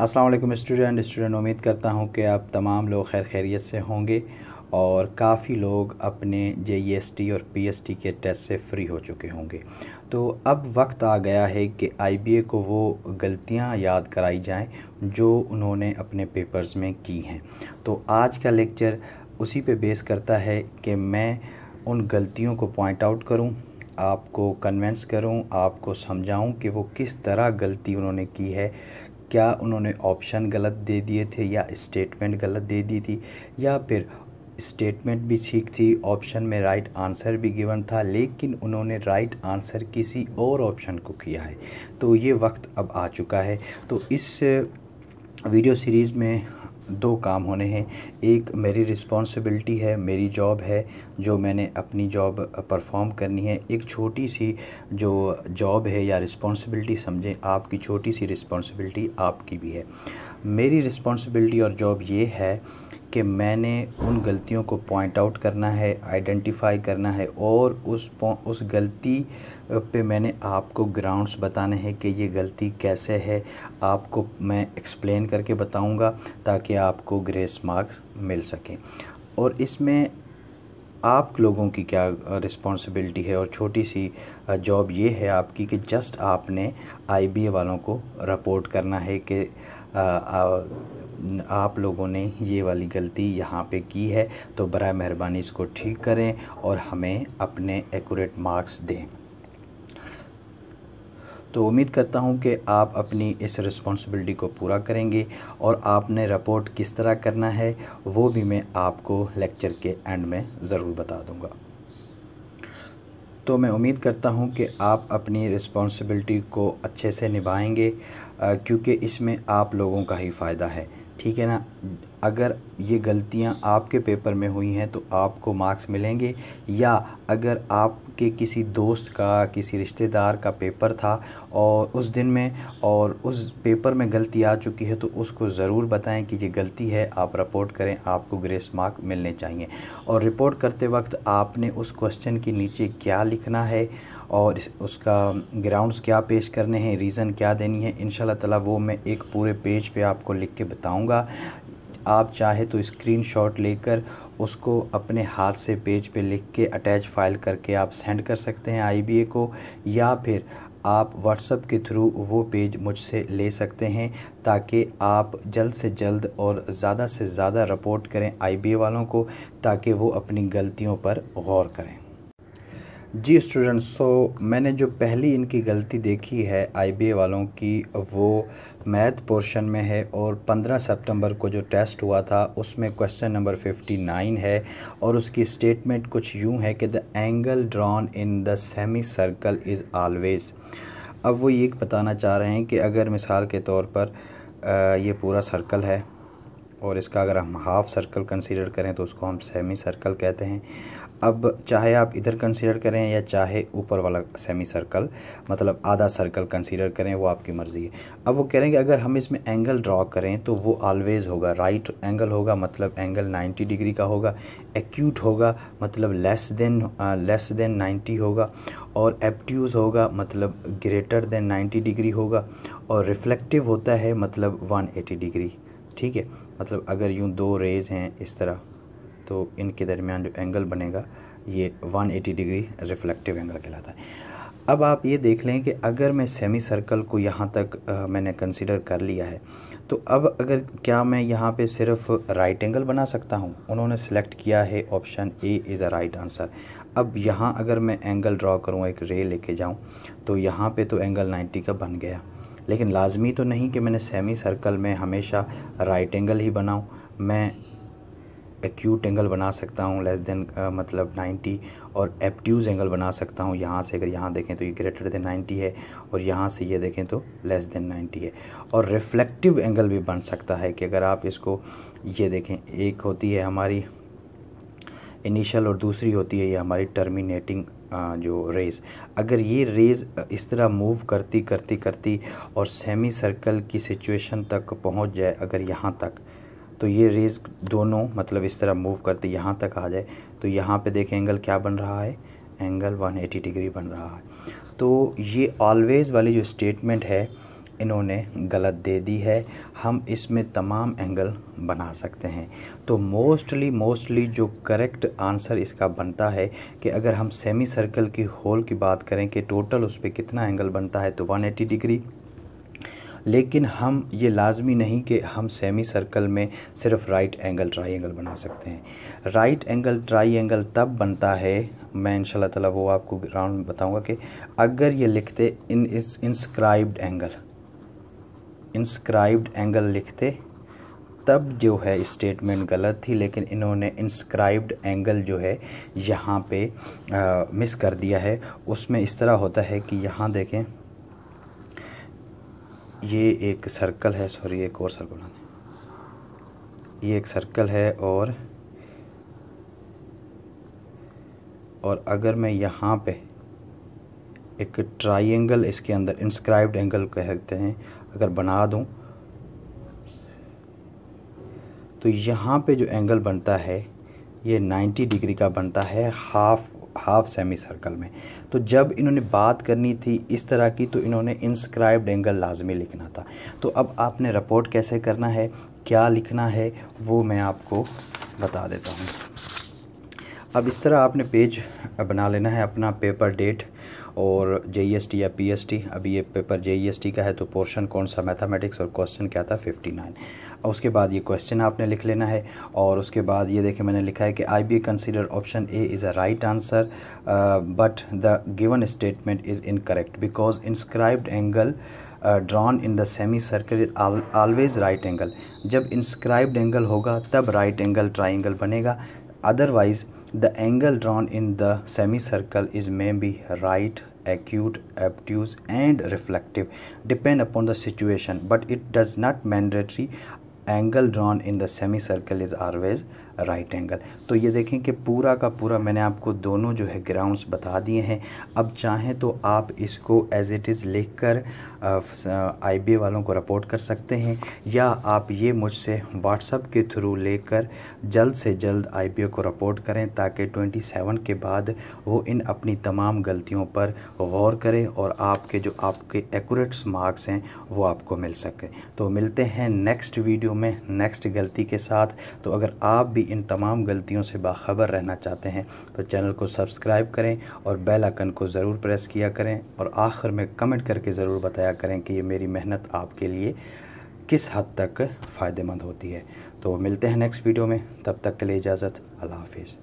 अस्सलाम वालेकुम student student उम्मीद करता हूँ कि आप तमाम लोग खैर खैरियत से होंगे और काफ़ी लोग अपने जे ई एस टी और पी एस टी के टेस्ट से फ्री हो चुके होंगे तो अब वक्त आ गया है कि आई बी ए को वो गलतियाँ याद कराई जाएं जो उन्होंने अपने पेपर्स में की हैं तो आज का लेक्चर उसी पे बेस करता है कि मैं उन गलतियों को पॉइंट आउट करूँ आपको कन्वेंस करूं आपको समझाऊं कि वो किस तरह गलती उन्होंने की है क्या उन्होंने ऑप्शन गलत दे दिए थे या स्टेटमेंट गलत दे दी थी या फिर स्टेटमेंट भी ठीक थी ऑप्शन में राइट आंसर भी गिवन था लेकिन उन्होंने राइट आंसर किसी और ऑप्शन को किया है तो ये वक्त अब आ चुका है तो इस वीडियो सीरीज़ में दो काम होने हैं एक मेरी रिस्पॉन्सिबिलिटी है मेरी जॉब है जो मैंने अपनी जॉब परफॉर्म करनी है एक छोटी सी जो जॉब है या रिस्पॉन्सिबिलिटी समझें आपकी छोटी सी रिस्पॉन्सिबिलिटी आपकी भी है मेरी रिस्पॉन्सिबिलिटी और जॉब ये है कि मैंने उन गलतियों को पॉइंट आउट करना है आइडेंटिफाई करना है और उस उस गलती पे मैंने आपको ग्राउंड्स बताने हैं कि ये गलती कैसे है आपको मैं एक्सप्लेन करके बताऊंगा ताकि आपको ग्रेस मार्क्स मिल सकें और इसमें आप लोगों की क्या रिस्पॉन्सिबिलिटी है और छोटी सी जॉब ये है आपकी कि जस्ट आपने आई वालों को रिपोर्ट करना है कि आप लोगों ने ये वाली गलती यहाँ पे की है तो बर मेहरबानी इसको ठीक करें और हमें अपने एक्यूरेट मार्क्स दें तो उम्मीद करता हूँ कि आप अपनी इस रिस्पॉन्सिबिलिटी को पूरा करेंगे और आपने रिपोर्ट किस तरह करना है वो भी मैं आपको लेक्चर के एंड में ज़रूर बता दूँगा तो मैं उम्मीद करता हूँ कि आप अपनी रिस्पॉन्सिबिलिटी को अच्छे से निभाएंगे क्योंकि इसमें आप लोगों का ही फ़ायदा है ठीक है ना अगर ये गलतियां आपके पेपर में हुई हैं तो आपको मार्क्स मिलेंगे या अगर आपके किसी दोस्त का किसी रिश्तेदार का पेपर था और उस दिन में और उस पेपर में गलती आ चुकी है तो उसको ज़रूर बताएं कि ये गलती है आप रिपोर्ट करें आपको ग्रेस मार्क मिलने चाहिए और रिपोर्ट करते वक्त आपने उस क्वेश्चन के नीचे क्या लिखना है और उसका ग्राउंड्स क्या पेश करने हैं रीज़न क्या देनी है इन ताला वो मैं एक पूरे पेज पे आपको लिख के बताऊंगा आप चाहे तो स्क्रीनशॉट लेकर उसको अपने हाथ से पेज पे लिख के अटैच फाइल करके आप सेंड कर सकते हैं आई को या फिर आप व्हाट्सएप के थ्रू वो पेज मुझसे ले सकते हैं ताकि आप जल्द से जल्द और ज़्यादा से ज़्यादा रिपोर्ट करें आई वालों को ताकि वो अपनी गलतियों पर गौर करें जी स्टूडेंट्स सो मैंने जो पहली इनकी गलती देखी है आईबीए वालों की वो मैथ पोर्शन में है और 15 सितंबर को जो टेस्ट हुआ था उसमें क्वेश्चन नंबर 59 है और उसकी स्टेटमेंट कुछ यूं है कि the angle drawn in the semicircle is always अब वो ये बताना चाह रहे हैं कि अगर मिसाल के तौर पर ये पूरा सर्कल है और इसका अगर हम हाफ़ सर्कल कंसीडर करें तो उसको हम सेमी सर्कल कहते हैं अब चाहे आप इधर कंसीडर करें या चाहे ऊपर वाला सेमी सर्कल मतलब आधा सर्कल कंसीडर करें वो आपकी मर्ज़ी है अब वो कह रहे हैं कि अगर हम इसमें एंगल ड्रॉ करें तो वो ऑलवेज़ होगा राइट एंगल होगा मतलब एंगल 90 डिग्री का होगा एक्यूट होगा मतलब लेस देन लेस देन 90 होगा और एप्ट्यूज होगा मतलब ग्रेटर देन 90 डिग्री होगा और रिफ्लेक्टिव होता है मतलब 180 डिग्री ठीक है मतलब अगर यूँ दो रेज़ हैं इस तरह तो इनके दरमियान जो एंगल बनेगा ये 180 डिग्री रिफ्लेक्टिव एंगल कहलाता है अब आप ये देख लें कि अगर मैं सेमी सर्कल को यहाँ तक आ, मैंने कंसिडर कर लिया है तो अब अगर क्या मैं यहाँ पे सिर्फ राइट एंगल बना सकता हूँ उन्होंने सेलेक्ट किया है option A is a right answer अब यहाँ अगर मैं एंगल ड्रॉ करूँ एक रे लेके जाऊँ तो यहाँ पे तो एंगल 90 का बन गया लेकिन लाजमी तो नहीं कि मैंने सेमी सर्कल में हमेशा राइट एंगल ही बनाऊँ मैं एक्यूट एंगल बना सकता हूँ लेस देन मतलब 90 और एप्ट्यूज एंगल बना सकता हूँ यहाँ से अगर यहाँ देखें तो ये ग्रेटर देन 90 है और यहाँ से ये देखें तो लेस देन 90 है और रिफ्लेक्टिव एंगल भी बन सकता है कि अगर आप इसको ये देखें एक होती है हमारी इनिशियल और दूसरी होती है ये हमारी टर्मिनेटिंग जो रेज़ अगर ये रेज़ इस तरह मूव करती करती करती और सेमी सर्कल की सिचुएशन तक पहुंच जाए अगर यहाँ तक तो ये रेज दोनों मतलब इस तरह मूव करते यहाँ तक आ जाए तो यहाँ पे देखें एंगल क्या बन रहा है एंगल 180 डिग्री बन रहा है तो ये ऑलवेज़ वाली जो स्टेटमेंट है इन्होंने गलत दे दी है हम इसमें तमाम एंगल बना सकते हैं तो मोस्टली मोस्टली जो करेक्ट आंसर इसका बनता है कि अगर हम सेमी सर्कल की होल की बात करें कि टोटल उस पर कितना एंगल बनता है तो 180 डिग्री लेकिन हम ये लाजमी नहीं कि हम सेमी सर्कल में सिर्फ राइट एंगल ट्राई एंगल बना सकते हैं राइट एंगल ट्राई एंगल तब बनता है मैं इन ताला वो आपको राउंड बताऊंगा कि अगर ये लिखते इन इस इंस्क्राइब्ड एंगल इंस्क्राइब्ड एंगल लिखते तब जो है स्टेटमेंट गलत थी लेकिन इन्होंने इंस्क्राइब्ड एंगल जो है यहाँ पे आ, मिस कर दिया है उसमें इस तरह होता है कि यहाँ देखें ये एक सर्कल है सॉरी एक और सर्कल बना ये एक सर्कल है और और अगर मैं यहाँ पे एक ट्राइंगल इसके अंदर इंस्क्राइब्ड एंगल कहते हैं अगर बना दूँ तो यहाँ पे जो एंगल बनता है ये 90 डिग्री का बनता है हाफ हाफ सेमी सर्कल में तो जब इन्होंने बात करनी थी इस तरह की तो इन्होंने इंस्क्राइब्ड एंगल लाजमी लिखना था तो अब आपने रिपोर्ट कैसे करना है क्या लिखना है वो मैं आपको बता देता हूँ अब इस तरह आपने पेज बना लेना है अपना पेपर डेट और जे e या पी e अभी ये पेपर जे e का है तो पोर्शन कौन सा मैथमेटिक्स और क्वेश्चन क्या था 59 उसके बाद ये क्वेश्चन आपने लिख लेना है और उसके बाद ये देखिए मैंने लिखा है कि I be consider option A is a right answer but the given statement is incorrect because inscribed angle drawn in the semicircle is always right angle जब इंस्क्राइब्ड एंगल होगा तब राइट एंगल ट्राइंगल बनेगा otherwise the angle drawn in the semicircle is may be right acute, obtuse, and reflective, depend upon the situation, but it does not mandatory angle drawn in the semicircle is always right angle तो ये देखें कि पूरा का पूरा मैंने आपको दोनों जो है ग्राउंड्स बता दिए हैं अब चाहें तो आप इसको एज इट इज़ लिख कर आई वालों को रिपोर्ट कर सकते हैं या आप ये मुझसे व्हाट्सअप के थ्रू लेकर जल्द से जल्द आई को रिपोर्ट करें ताकि 27 के बाद वो इन अपनी तमाम गलतियों पर गौर करें और आपके जो आपके एक्यूरेट्स मार्क्स हैं वो आपको मिल सके तो मिलते हैं नेक्स्ट वीडियो में नेक्स्ट गलती के साथ तो अगर आप भी इन तमाम गलतियों से बाखबर रहना चाहते हैं तो चैनल को सब्सक्राइब करें और बेल आइकन को ज़रूर प्रेस किया करें और आखिर में कमेंट करके ज़रूर बताया करें कि ये मेरी मेहनत आपके लिए किस हद तक फ़ायदेमंद होती है तो मिलते हैं नेक्स्ट वीडियो में तब तक के लिए इजाज़त अल्लाह हाफिज़